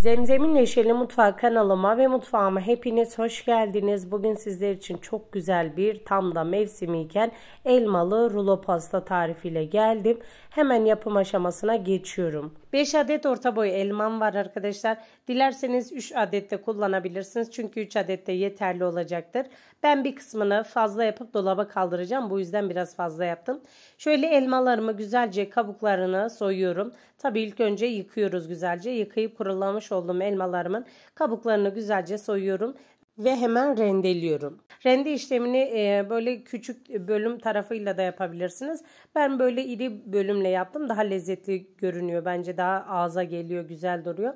Zemzem'in Neşeli Mutfağı kanalıma ve mutfağıma hepiniz hoş geldiniz. Bugün sizler için çok güzel bir tam da mevsimiyken elmalı rulo pasta tarifiyle geldim. Hemen yapım aşamasına geçiyorum. 5 adet orta boy elmam var arkadaşlar. Dilerseniz 3 adet de kullanabilirsiniz. Çünkü 3 adet de yeterli olacaktır. Ben bir kısmını fazla yapıp dolaba kaldıracağım. Bu yüzden biraz fazla yaptım. Şöyle elmalarımı güzelce kabuklarını soyuyorum. Tabii ilk önce yıkıyoruz güzelce. Yıkayıp kurulamış doğramış olduğum elmalarımın kabuklarını güzelce soyuyorum ve hemen rendeliyorum. Rende işlemini e, böyle küçük bölüm tarafıyla da yapabilirsiniz. Ben böyle iri bölümle yaptım. Daha lezzetli görünüyor. Bence daha ağza geliyor, güzel duruyor.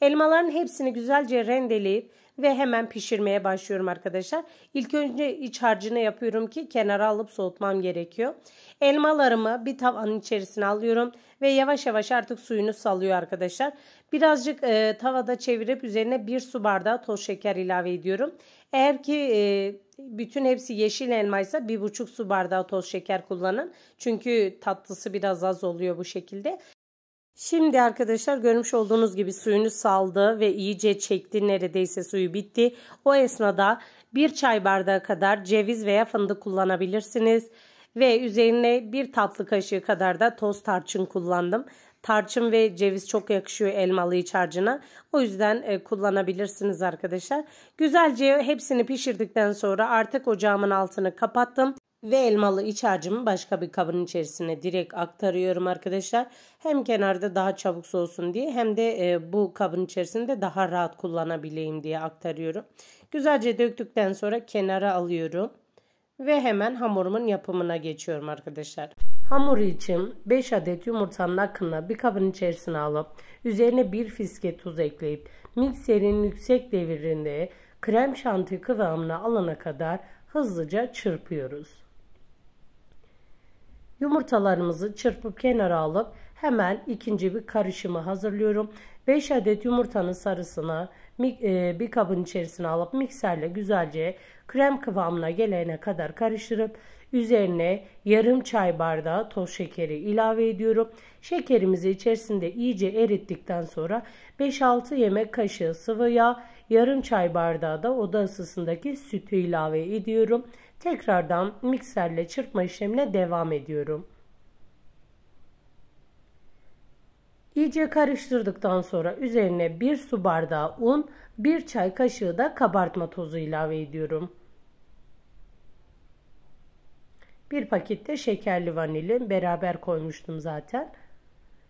Elmaların hepsini güzelce rendeleyip ve hemen pişirmeye başlıyorum arkadaşlar. İlk önce iç harcını yapıyorum ki kenara alıp soğutmam gerekiyor. Elmalarımı bir tavanın içerisine alıyorum ve yavaş yavaş artık suyunu salıyor arkadaşlar. Birazcık e, tavada çevirip üzerine bir su bardağı toz şeker ilave ediyorum. Eğer ki e, bütün hepsi yeşil elmaysa bir buçuk su bardağı toz şeker kullanın. Çünkü tatlısı biraz az oluyor bu şekilde. Şimdi arkadaşlar görmüş olduğunuz gibi suyunu saldı ve iyice çekti neredeyse suyu bitti. O esnada bir çay bardağı kadar ceviz veya fındık kullanabilirsiniz. Ve üzerine bir tatlı kaşığı kadar da toz tarçın kullandım. Tarçın ve ceviz çok yakışıyor elmalı iç harcına. O yüzden e, kullanabilirsiniz arkadaşlar. Güzelce hepsini pişirdikten sonra artık ocağımın altını kapattım ve elmalı iç harcımı başka bir kabın içerisine direkt aktarıyorum arkadaşlar. Hem kenarda daha çabuk soğusun diye hem de e, bu kabın içerisinde daha rahat kullanabileyim diye aktarıyorum. Güzelce döktükten sonra kenara alıyorum ve hemen hamurumun yapımına geçiyorum arkadaşlar. Hamur için 5 adet yumurtanın akını bir kabın içerisine alıp üzerine bir fiske tuz ekleyip mikserin yüksek devirinde krem şanti kıvamına alana kadar hızlıca çırpıyoruz. Yumurtalarımızı çırpıp kenara alıp hemen ikinci bir karışımı hazırlıyorum. 5 adet yumurtanın sarısını e, bir kabın içerisine alıp mikserle güzelce krem kıvamına gelene kadar karıştırıp üzerine yarım çay bardağı toz şekeri ilave ediyorum. Şekerimizi içerisinde iyice erittikten sonra 5-6 yemek kaşığı sıvı yağ, yarım çay bardağı da oda ısısındaki sütü ilave ediyorum. Tekrardan mikserle çırpma işlemine devam ediyorum. İyice karıştırdıktan sonra üzerine 1 su bardağı un, 1 çay kaşığı da kabartma tozu ilave ediyorum. Bir pakette şekerli vanilin beraber koymuştum zaten.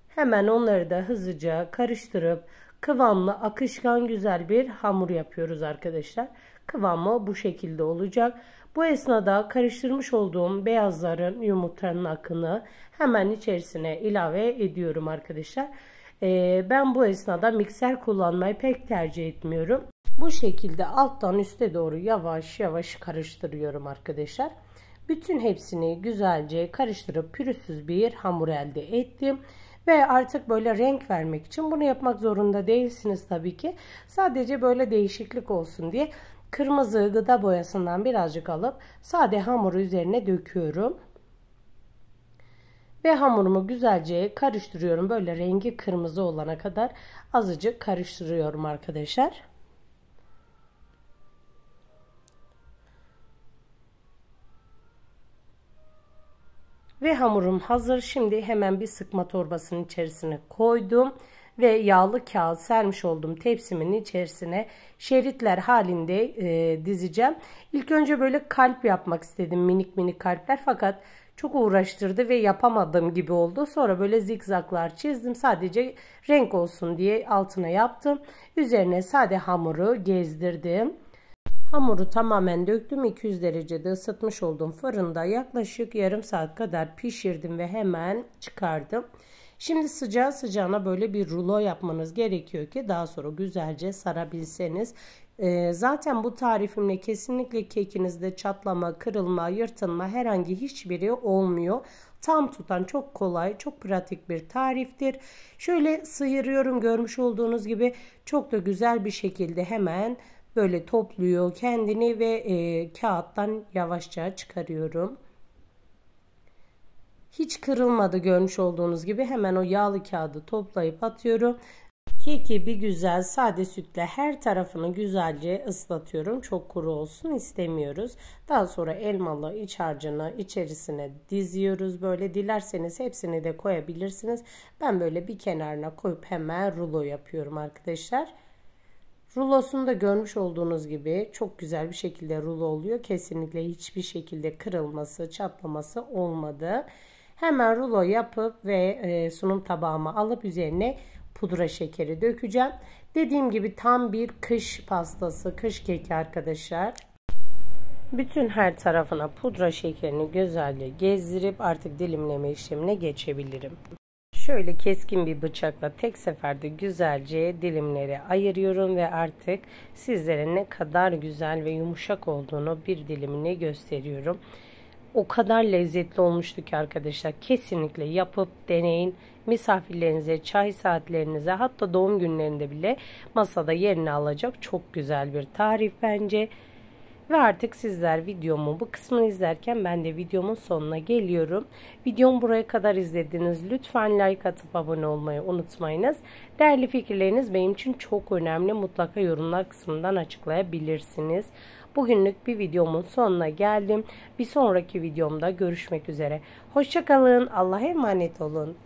Hemen onları da hızlıca karıştırıp Kıvamlı, akışkan, güzel bir hamur yapıyoruz arkadaşlar. Kıvamı bu şekilde olacak. Bu esnada karıştırmış olduğum beyazların yumurtanın akını hemen içerisine ilave ediyorum arkadaşlar. Ee, ben bu esnada mikser kullanmayı pek tercih etmiyorum. Bu şekilde alttan üste doğru yavaş yavaş karıştırıyorum arkadaşlar. Bütün hepsini güzelce karıştırıp pürüzsüz bir hamur elde ettim. Ve artık böyle renk vermek için bunu yapmak zorunda değilsiniz tabii ki. Sadece böyle değişiklik olsun diye kırmızı gıda boyasından birazcık alıp sade hamuru üzerine döküyorum. Ve hamurumu güzelce karıştırıyorum. Böyle rengi kırmızı olana kadar azıcık karıştırıyorum arkadaşlar. Ve hamurum hazır. Şimdi hemen bir sıkma torbasının içerisine koydum. Ve yağlı kağıt sermiş olduğum tepsimin içerisine şeritler halinde e, dizeceğim. İlk önce böyle kalp yapmak istedim. Minik minik kalpler fakat çok uğraştırdı ve yapamadım gibi oldu. Sonra böyle zikzaklar çizdim. Sadece renk olsun diye altına yaptım. Üzerine sade hamuru gezdirdim. Hamuru tamamen döktüm. 200 derecede ısıtmış olduğum fırında yaklaşık yarım saat kadar pişirdim ve hemen çıkardım. Şimdi sıcağı sıcağına böyle bir rulo yapmanız gerekiyor ki daha sonra güzelce sarabilseniz. Ee, zaten bu tarifimle kesinlikle kekinizde çatlama, kırılma, yırtılma herhangi hiçbiri olmuyor. Tam tutan çok kolay, çok pratik bir tariftir. Şöyle sıyırıyorum görmüş olduğunuz gibi çok da güzel bir şekilde hemen böyle topluyor kendini ve e, kağıttan yavaşça çıkarıyorum. Hiç kırılmadı görmüş olduğunuz gibi hemen o yağlı kağıdı toplayıp atıyorum. Keki bir güzel sade sütle her tarafını güzelce ıslatıyorum. Çok kuru olsun istemiyoruz. Daha sonra elmalı iç harcını içerisine diziyoruz. Böyle dilerseniz hepsini de koyabilirsiniz. Ben böyle bir kenarına koyup hemen rulo yapıyorum arkadaşlar. Rulosunda görmüş olduğunuz gibi çok güzel bir şekilde rulo oluyor. Kesinlikle hiçbir şekilde kırılması, çatlaması olmadı. Hemen rulo yapıp ve e, sunum tabağıma alıp üzerine pudra şekeri dökeceğim. Dediğim gibi tam bir kış pastası, kış keki arkadaşlar. Bütün her tarafına pudra şekerini güzelce gezdirip artık dilimleme işlemine geçebilirim. Şöyle keskin bir bıçakla tek seferde güzelce dilimleri ayırıyorum ve artık sizlere ne kadar güzel ve yumuşak olduğunu bir dilimini gösteriyorum. O kadar lezzetli olmuştu ki arkadaşlar kesinlikle yapıp deneyin. Misafirlerinize, çay saatlerinize hatta doğum günlerinde bile masada yerini alacak çok güzel bir tarif bence. Ve artık sizler videomu bu kısmını izlerken ben de videomun sonuna geliyorum. Videomu buraya kadar izlediniz. Lütfen like atıp abone olmayı unutmayınız. Değerli fikirleriniz benim için çok önemli. Mutlaka yorumlar kısmından açıklayabilirsiniz. Bugünlük bir videomun sonuna geldim. Bir sonraki videomda görüşmek üzere. Hoşçakalın. Allah'a emanet olun.